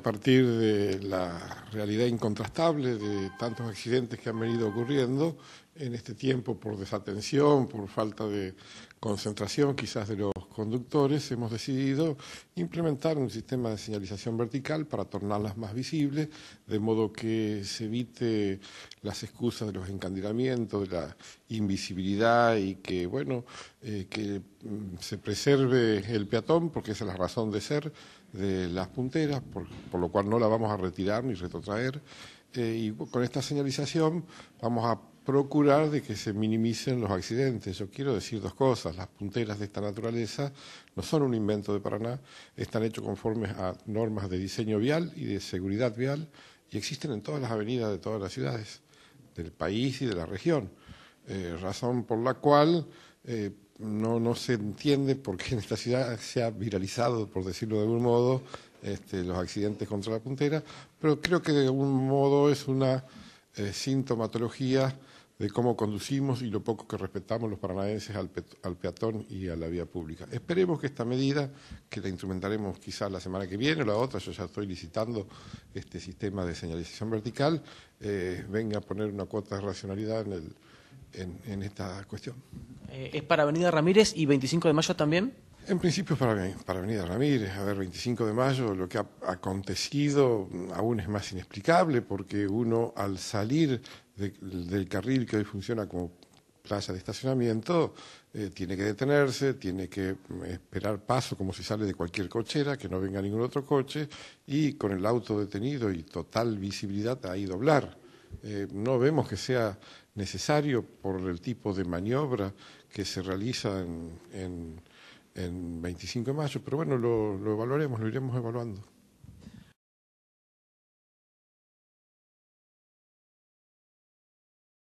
A partir de la realidad incontrastable de tantos accidentes que han venido ocurriendo en este tiempo por desatención, por falta de concentración quizás de los conductores, hemos decidido implementar un sistema de señalización vertical para tornarlas más visibles, de modo que se evite las excusas de los encandilamientos, de la invisibilidad y que, bueno, eh, que mm, se preserve el peatón, porque esa es la razón de ser de las punteras, por, lo cual no la vamos a retirar ni retrotraer. Eh, y con esta señalización vamos a procurar de que se minimicen los accidentes. Yo quiero decir dos cosas. Las punteras de esta naturaleza no son un invento de Paraná, están hechos conformes a normas de diseño vial y de seguridad vial y existen en todas las avenidas de todas las ciudades del país y de la región. Eh, razón por la cual eh, no, no, se entiende por qué en esta ciudad se ha viralizado, por decirlo de algún modo, este, los accidentes contra la puntera, pero creo que de algún modo es una eh, sintomatología de cómo conducimos y lo poco que respetamos los paranaenses al, peatón y a la vía pública. Esperemos que esta medida, que la instrumentaremos quizás la semana que viene o la otra, yo ya estoy licitando este sistema de señalización vertical, eh, venga a poner una cuota de racionalidad en, en esta cuestión. Eh, ¿Es para Avenida Ramírez y 25 de mayo también? En principio para, venir a Ramírez, a ver, 25 de mayo, lo que ha acontecido aún es más inexplicable porque uno al salir del carril que hoy funciona como plaza de estacionamiento, eh, tiene que detenerse, tiene que mm, esperar paso como si sale de cualquier cochera, que no venga ningún otro coche, y con el auto detenido y total visibilidad ahí doblar. Eh, no vemos que sea necesario por el tipo de maniobra que se realiza en en 25 de mayo, pero bueno, lo, lo evaluaremos, lo iremos evaluando.